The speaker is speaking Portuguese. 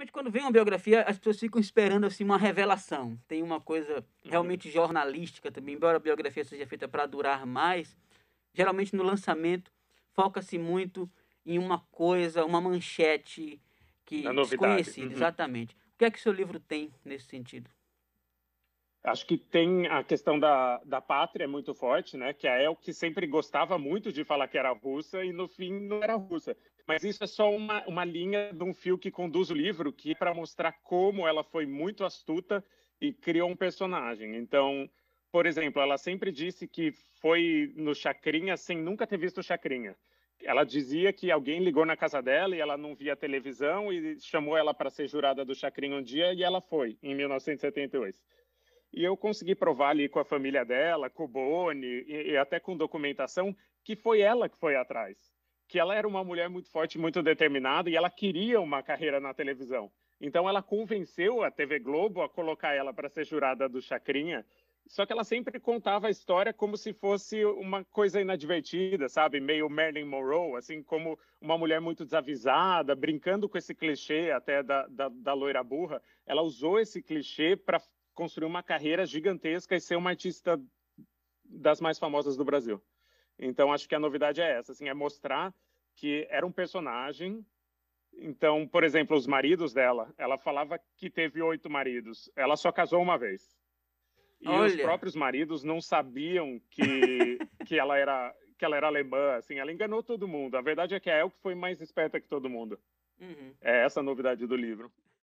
geralmente quando vem uma biografia, as pessoas ficam esperando assim uma revelação. Tem uma coisa uhum. realmente uhum. jornalística também, embora a biografia seja feita para durar mais, geralmente no lançamento foca-se muito em uma coisa, uma manchete que desconhecida, uhum. exatamente. O que é que seu livro tem nesse sentido? Acho que tem a questão da, da pátria muito forte, né? Que a El que sempre gostava muito de falar que era russa e no fim não era russa. Mas isso é só uma, uma linha de um fio que conduz o livro, que é para mostrar como ela foi muito astuta e criou um personagem. Então, por exemplo, ela sempre disse que foi no Chacrinha sem nunca ter visto o Chacrinha. Ela dizia que alguém ligou na casa dela e ela não via televisão e chamou ela para ser jurada do Chacrinha um dia e ela foi, em 1978. E eu consegui provar ali com a família dela, com o Boni, e, e até com documentação, que foi ela que foi atrás. Que ela era uma mulher muito forte, muito determinada, e ela queria uma carreira na televisão. Então ela convenceu a TV Globo a colocar ela para ser jurada do Chacrinha, só que ela sempre contava a história como se fosse uma coisa inadvertida, sabe? Meio Marilyn Monroe, assim, como uma mulher muito desavisada, brincando com esse clichê até da, da, da loira burra. Ela usou esse clichê para construir uma carreira gigantesca e ser uma artista das mais famosas do Brasil. Então, acho que a novidade é essa, assim, é mostrar que era um personagem. Então, por exemplo, os maridos dela, ela falava que teve oito maridos. Ela só casou uma vez. E Olha. os próprios maridos não sabiam que, que ela era que ela era alemã, assim, ela enganou todo mundo. A verdade é que a é Elke foi mais esperta que todo mundo. Uhum. É essa a novidade do livro.